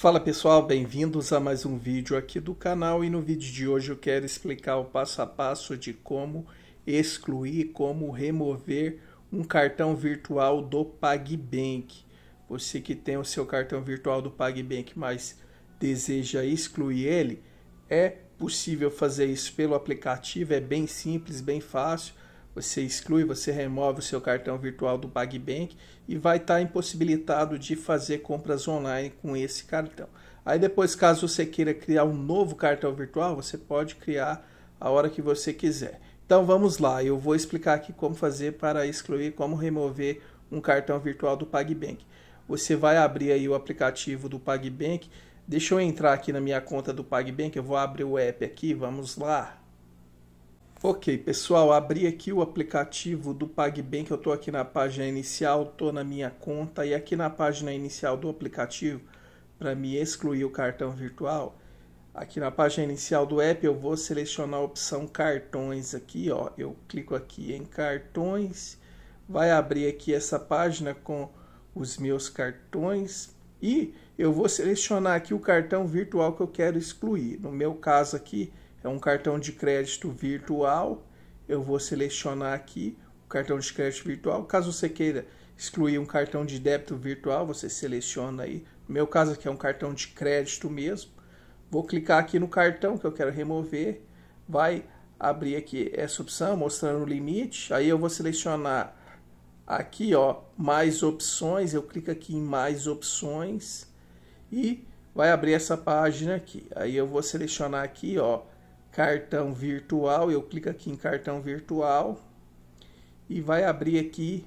Fala pessoal, bem-vindos a mais um vídeo aqui do canal e no vídeo de hoje eu quero explicar o passo a passo de como excluir, como remover um cartão virtual do PagBank. Você que tem o seu cartão virtual do PagBank, mas deseja excluir ele, é possível fazer isso pelo aplicativo, é bem simples, bem fácil. Você exclui, você remove o seu cartão virtual do PagBank e vai estar tá impossibilitado de fazer compras online com esse cartão. Aí depois, caso você queira criar um novo cartão virtual, você pode criar a hora que você quiser. Então vamos lá, eu vou explicar aqui como fazer para excluir, como remover um cartão virtual do PagBank. Você vai abrir aí o aplicativo do PagBank. Deixa eu entrar aqui na minha conta do PagBank, eu vou abrir o app aqui, vamos lá. Ok, pessoal, abri aqui o aplicativo do PagBank, eu estou aqui na página inicial, estou na minha conta e aqui na página inicial do aplicativo, para me excluir o cartão virtual, aqui na página inicial do app eu vou selecionar a opção cartões aqui, ó, eu clico aqui em cartões, vai abrir aqui essa página com os meus cartões e eu vou selecionar aqui o cartão virtual que eu quero excluir, no meu caso aqui é um cartão de crédito virtual. Eu vou selecionar aqui o cartão de crédito virtual. Caso você queira excluir um cartão de débito virtual, você seleciona aí. No meu caso aqui é um cartão de crédito mesmo. Vou clicar aqui no cartão que eu quero remover. Vai abrir aqui essa opção mostrando o limite. Aí eu vou selecionar aqui, ó, mais opções. Eu clico aqui em mais opções e vai abrir essa página aqui. Aí eu vou selecionar aqui, ó, cartão virtual. Eu clico aqui em cartão virtual e vai abrir aqui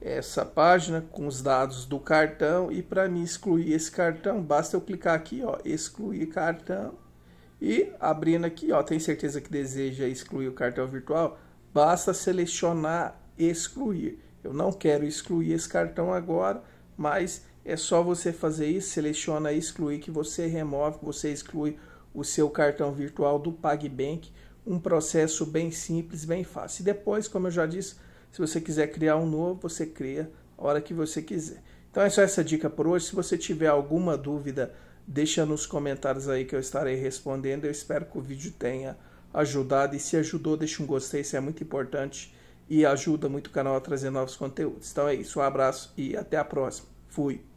essa página com os dados do cartão e para me excluir esse cartão basta eu clicar aqui ó excluir cartão e abrindo aqui ó tem certeza que deseja excluir o cartão virtual basta selecionar excluir eu não quero excluir esse cartão agora mas é só você fazer isso seleciona excluir que você remove você exclui o seu cartão virtual do PagBank. Um processo bem simples, bem fácil. E depois, como eu já disse, se você quiser criar um novo, você cria a hora que você quiser. Então é só essa dica por hoje. Se você tiver alguma dúvida, deixa nos comentários aí que eu estarei respondendo. Eu espero que o vídeo tenha ajudado e se ajudou, deixa um gostei, isso é muito importante e ajuda muito o canal a trazer novos conteúdos. Então é isso, um abraço e até a próxima. Fui.